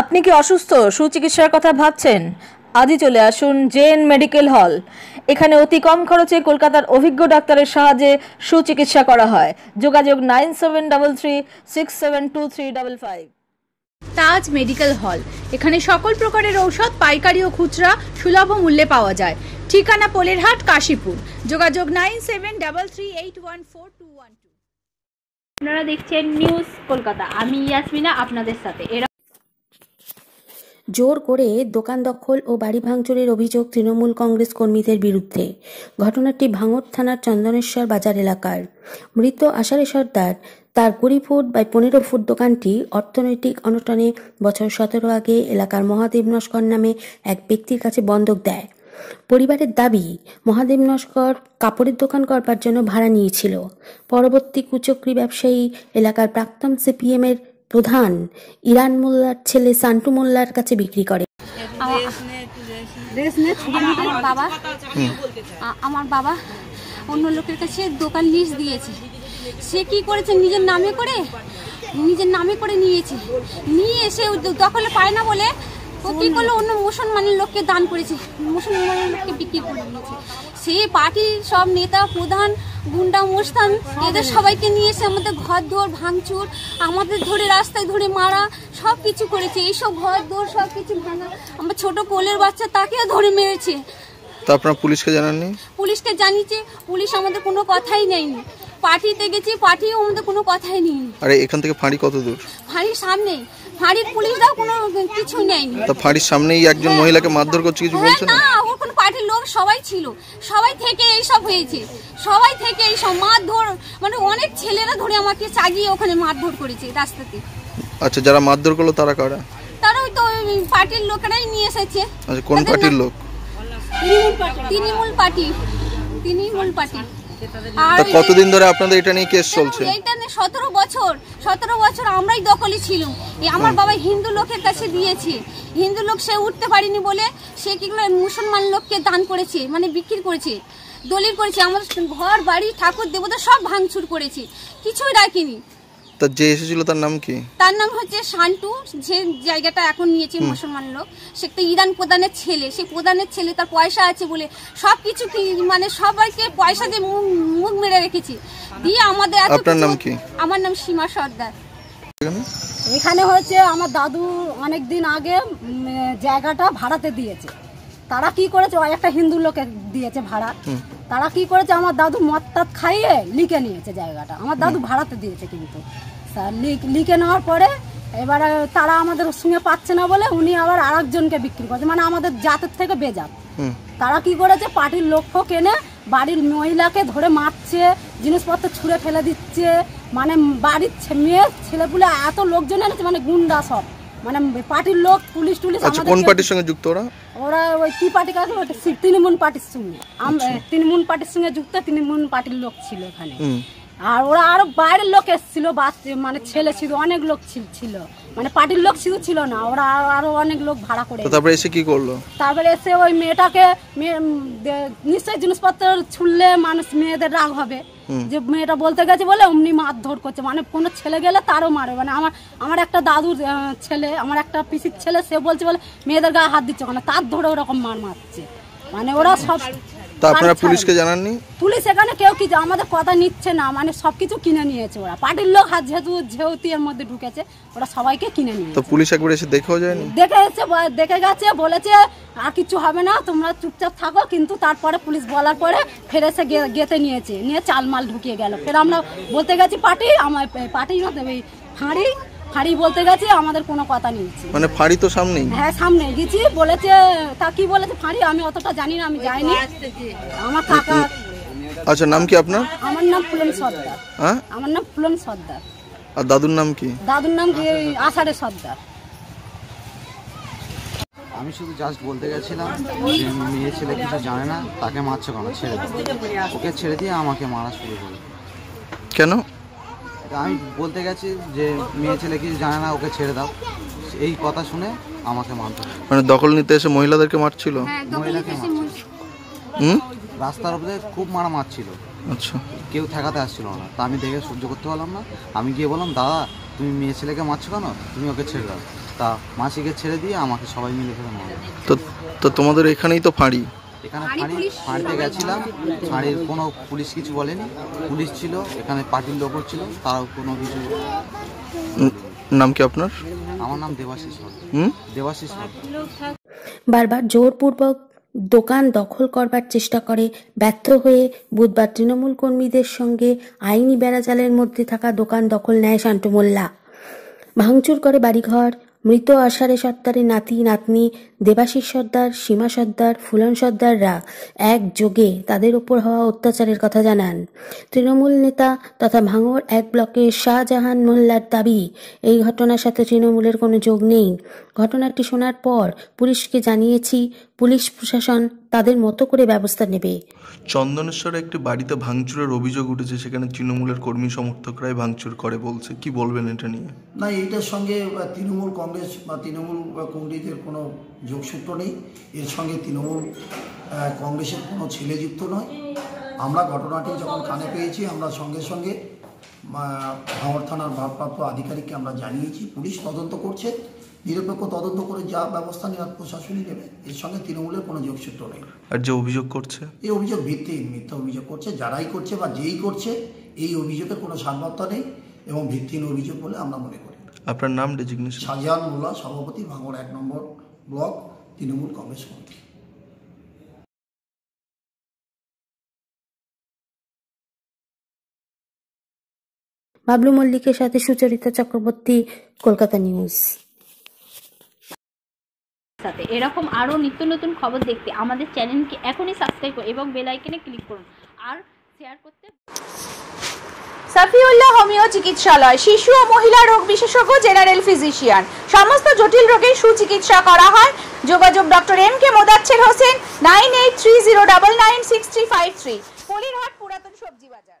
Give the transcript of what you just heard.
আপনি কি অসুস্থ সুচিকিৎসার কথা ভাবছেন আজই চলে আসুন জেন মেডিকেল হল এখানে অতি কম খরচে কলকাতার অভিজ্ঞ ডাক্তারের সাহায্যে সুচিকিৎসা করা হয় যোগাযোগ nine seven double three six seven two three double five Taj medical hall এখানে সকল প্রকারের ঔষধ পাইকারি ও খুচরা সুলভ মূল্যে পাওয়া যায় ঠিকানা পোলেরহাট কাশীপুর যোগাযোগ nine seven double three eight one four two one two আপনারা দেখছেন নিউজ কলকাতা আমি ইয়াসমিনা আপনাদের সাথে এরা জোর করে দোকান দখল ও বাড়ি ভাঙচুরের অভিযোগ তৃণমূল কংগ্রেস কর্মীদের বিরুদ্ধে ঘটনাটি ভাঙর থানার চন্দনেশ্বর বাজার এলাকার মৃত আষাঢ়ে সর্দার তার কুড়ি ফুট বা পনেরো ফুট দোকানটি অর্থনৈতিক অনটনে বছর সতেরো আগে এলাকার মহাদেব নস্কর নামে এক ব্যক্তির কাছে বন্ধক দেয় পরিবারের দাবি মহাদেব নস্কর কাপড়ের দোকান করবার জন্য ভাড়া নিয়েছিল পরবর্তী কুচক্রি ব্যবসায়ী এলাকার প্রাক্তন সিপিএমের প্রধান ইরান মোল্লার ছেলে সান্টু মোল্লার কাছে বিক্রি করে আমার বাবা আমার বাবা অন্য লোকের কাছে দোকান লিস্ট দিয়েছে সে কি করেছে নিজের নামে করে নিজের নামে করে নিয়েছে নিয়ে এসে দখলে পায় না বলে ও করলো অন্য মুসলমানের লোককে দান করেছে মুসলমানের লোককে বিক্রি করে দিয়েছে সে পার্টির সব নেতা প্রধান গুন্ডা মোস্তান এদের সবাইকে নিয়ে এসে আমাদের ঘর দোর ভাঙচুর আমাদের ধরে রাস্তায় ধরে মারা সব কিছু করেছে এইসব ঘর দোর সব কিছু ভাঙা আমার ছোট কোলের বাচ্চা তাকেও ধরে মেরেছে তা আপনার পুলিশকে জানাননি পুলিশকে জানিয়েছে পুলিশ আমাদের কোনো কথাই নেয়নি পার্টিতে গেছি পার্টিও আমাদের কোনো কথাই নেই আরে এখান থেকে ফাঁড়ি কত দূর ফাঁড়ির সামনে ফাঁড়ির পুলিশরাও কোনো কিছু নেয়নি তো ফাঁড়ির সামনেই একজন হ্যাঁ, মহিলাকে মারধর করছে কিছু হ্যাঁ, বলছে না লোক সবাই ছিল সবাই থেকে এইসব হয়েছে সবাই থেকে এইসব মারধর মানে অনেক ছেলেরা ধরে আমাকে চাগিয়ে ওখানে মারধর করেছে রাস্তাতে আচ্ছা যারা মারধর করলো তারা কারা তারা ওই তো পার্টির লোকেরাই নিয়ে এসেছে আচ্ছা কোন পার্টির লোক তৃণমূল পার্টি তৃণমূল পার্টি কতদিন ধরে আপনাদের এটা নিয়ে কেস চলছে এটা নিয়ে সতেরো বছর সতেরো বছর আমরাই দখলে ছিলাম আমার বাবা হিন্দু লোকের কাছে দিয়েছি হিন্দু লোক সে উঠতে পারেনি বলে সে কি করে মুসলমান লোককে দান করেছে মানে বিক্রি করেছে দলিল করেছে আমার ঘর বাড়ি ঠাকুর দেবতা সব ভাঙচুর করেছি কিছুই রাখিনি তার যে এসেছিল তার নাম কি তার নাম হচ্ছে শান্টু যে জায়গাটা এখন নিয়েছে মুসলমান লোক সে একটা ইরান প্রধানের ছেলে সে প্রধানের ছেলে তার পয়সা আছে বলে সব কিছু কি মানে সবাইকে পয়সা দিয়ে মুখ মেরে রেখেছি দিয়ে আমাদের আপনার নাম কি আমার নাম সীমা সর্দার এখানে হয়েছে আমার দাদু অনেক দিন আগে জায়গাটা ভাড়াতে দিয়েছে তারা কি করেছে একটা হিন্দু লোকে দিয়েছে ভাড়া তারা কি করেছে আমার দাদু মদ টাত খাইয়ে লিখে নিয়েছে জায়গাটা আমার দাদু ভাড়াতে দিয়েছে কিন্তু লিখে নেওয়ার পরে এবার তারা আমাদের সঙ্গে পাচ্ছে না বলে উনি আবার আর একজনকে বিক্রি করছে মানে আমাদের জাতের থেকে বেজাত তারা কি করেছে পার্টির লক্ষ্য কেনে বাড়ির মহিলাকে ধরে মারছে জিনিসপত্র ছুঁড়ে ফেলে দিচ্ছে মানে বাড়ির মেয়ে ছেলেপুলে এত লোকজন আছে মানে গুন্ডা সব মানে পার্টির লোক পুলিশ টুলিশ আছে আচ্ছা, কোন পার্টির সঙ্গে যুক্ত ওরা ওরা ওই কি পার্টি কাজ তৃণমূল পার্টির সঙ্গে আচ্ছা। তৃণমূল পার্টির সঙ্গে যুক্ত তৃণমূল পার্টির লোক ছিল ওখানে আর ওরা আরো বাইরের লোক এসেছিল বাস মানে ছেলে ছিল অনেক লোক ছিল মানে পার্টির লোক শুধু ছিল না ওরা আরো অনেক লোক ভাড়া করে তারপরে এসে কি করলো তারপরে এসে ওই মেয়েটাকে নিশ্চয় জিনিসপত্র ছুড়লে মানুষ মেয়েদের রাগ হবে যে মেয়েটা বলতে গেছে বলে অমনি মারধর করছে মানে কোনো ছেলে গেলে তারও মারে মানে আমার আমার একটা দাদুর ছেলে আমার একটা পিসির ছেলে সে বলছে বলে মেয়েদের গায়ে হাত দিচ্ছে মানে তার ধরে ওরকম মার মারছে মানে ওরা সব মানে পুলিশ এখানে কেউ কিছু আমাদের কথা নিচ্ছে না মানে কিনে নিয়েছে ওরা পার্টির লোক হাত এর মধ্যে ঢুকেছে ওরা সবাইকে কিনে পুলিশ দেখে দেখে গেছে বলেছে আর কিছু হবে না তোমরা চুপচাপ থাকো কিন্তু তারপরে পুলিশ বলার পরে ফের এসে গেতে নিয়েছে নিয়ে চালমাল ঢুকিয়ে গেল ফের আমরা বলতে গেছি পার্টি আমার পার্টি হাঁড়ি দেবে ফাঁড়ি বলতে গেছি আমাদের কোনো কথা নেই মানে ফাঁড়ি তো সামনেই হ্যাঁ সামনে গেছি বলেছে তা কি বলেছে ফাঁড়ি আমি অতটা জানি না আমি যাইনি আমার কাকা আচ্ছা নাম কি আপনার আমার নাম ফুলন সর্দার হ্যাঁ আমার নাম ফুলন সর্দার আর দাদুর নাম কি দাদুর নাম কি আষাঢ়ে সর্দার আমি শুধু জাস্ট বলতে গেছিলাম যে মেয়ে ছেলে কিছু জানে না তাকে মারছে কেন ছেড়ে ওকে ছেড়ে দিয়ে আমাকে মারা শুরু করে কেন আমি বলতে গেছি যে মেয়ে ছেলে কি জানে না ওকে ছেড়ে দাও এই কথা শুনে আমাকে মারতো মানে দখল নিতে এসে মহিলাদেরকে মারছিল হ্যাঁ, মহিলাকে রাস্তার উপরে খুব মারা মারছিল আচ্ছা কেউ ঠেকাতে আসছিল না তা আমি দেখে সহ্য করতে পারলাম না আমি গিয়ে বললাম দাদা তুমি মেয়ে ছেলেকে মারছো কেন তুমি ওকে ছেড়ে দাও তা মাসিকে ছেড়ে দিয়ে আমাকে সবাই মিলে ফেলে মারো তো তো তোমাদের এখানেই তো ফাঁড়ি এখানে ফাঁড়ি ফাঁড়িতে গেছিলাম ফাঁড়ির কোনো পুলিশ কিছু বলেনি পুলিশ ছিল এখানে পার্টির লোকও ছিল তারাও কোনো কিছু নাম কি আপনার আমার নাম দেবাশিস দেবাশিস বারবার জোরপূর্বক দোকান দখল করবার চেষ্টা করে ব্যর্থ হয়ে বুধবার তৃণমূল কর্মীদের সঙ্গে আইনি বেড়াজালের মধ্যে থাকা দোকান দখল নেয় শান্ত মোল্লা ভাঙচুর করে বাড়িঘর মৃত আষাঢ়ে সর্দারের নাতি নাতনি দেবাশিস সর্দার সীমা সর্দার ফুলন সর্দাররা একযোগে তাদের ওপর হওয়া অত্যাচারের কথা জানান তৃণমূল নেতা তথা ভাঙর এক ব্লকের শাহজাহান মোল্লার দাবি এই ঘটনার সাথে তৃণমূলের কোনো যোগ নেই ঘটনাটি শোনার পর পুলিশকে জানিয়েছি পুলিশ প্রশাসন তাদের মতো করে ব্যবস্থা নেবে চন্দনেশ্বরে একটি বাড়িতে ভাঙচুরের অভিযোগ উঠেছে সেখানে তৃণমূলের কর্মী সমর্থকরাই ভাঙচুর করে বলছে কি বলবেন এটা নিয়ে না এটার সঙ্গে তৃণমূল কংগ্রেস বা তৃণমূল কংগ্রেসের কোনো যোগসূত্র নেই এর সঙ্গে তৃণমূল কংগ্রেসের কোনো ছেলে যুক্ত নয় আমরা ঘটনাটি যখন কানে পেয়েছি আমরা সঙ্গে সঙ্গে ভাঙর থানার ভারপ্রাপ্ত আধিকারিককে আমরা জানিয়েছি পুলিশ তদন্ত করছে নিরপেক্ষ তদন্ত করে যা ব্যবস্থা নেওয়ার প্রশাসনই নেবে এর সঙ্গে তৃণমূলের কোনো যোগসূত্র নেই আর যে অভিযোগ করছে এই অভিযোগ ভিত্তিহীন মিথ্যা অভিযোগ করছে যারাই করছে বা যেই করছে এই অভিযোগে কোনো সাম্যতা নেই এবং ভিত্তিহীন অভিযোগ বলে আমরা মনে করি আপনার নাম ডেজিগনেশন শাহজাহান মোল্লা সভাপতি ভাঙর এক নম্বর ব্লক তৃণমূল কংগ্রেস কমিটি বাবলু মল্লিকের সাথে সুচরিতা চক্রবর্তী কলকাতা নিউজ সাথে এরকম আরও নিত্য নতুন খবর দেখতে আমাদের চ্যানেলকে এখনই সাবস্ক্রাইব করুন এবং বেলাইকনে ক্লিক করুন আর শেয়ার করতে সাফিউল্লাহ হোমিও চিকিৎসালয় শিশু ও মহিলা রোগ বিশেষজ্ঞ জেনারেল ফিজিশিয়ান সমস্ত জটিল রোগের সুচিকিৎসা করা হয় যোগাযোগ doctor M K Modachher Hossain nine eight three zero double nine six three five three পুরাতন সবজি বাজার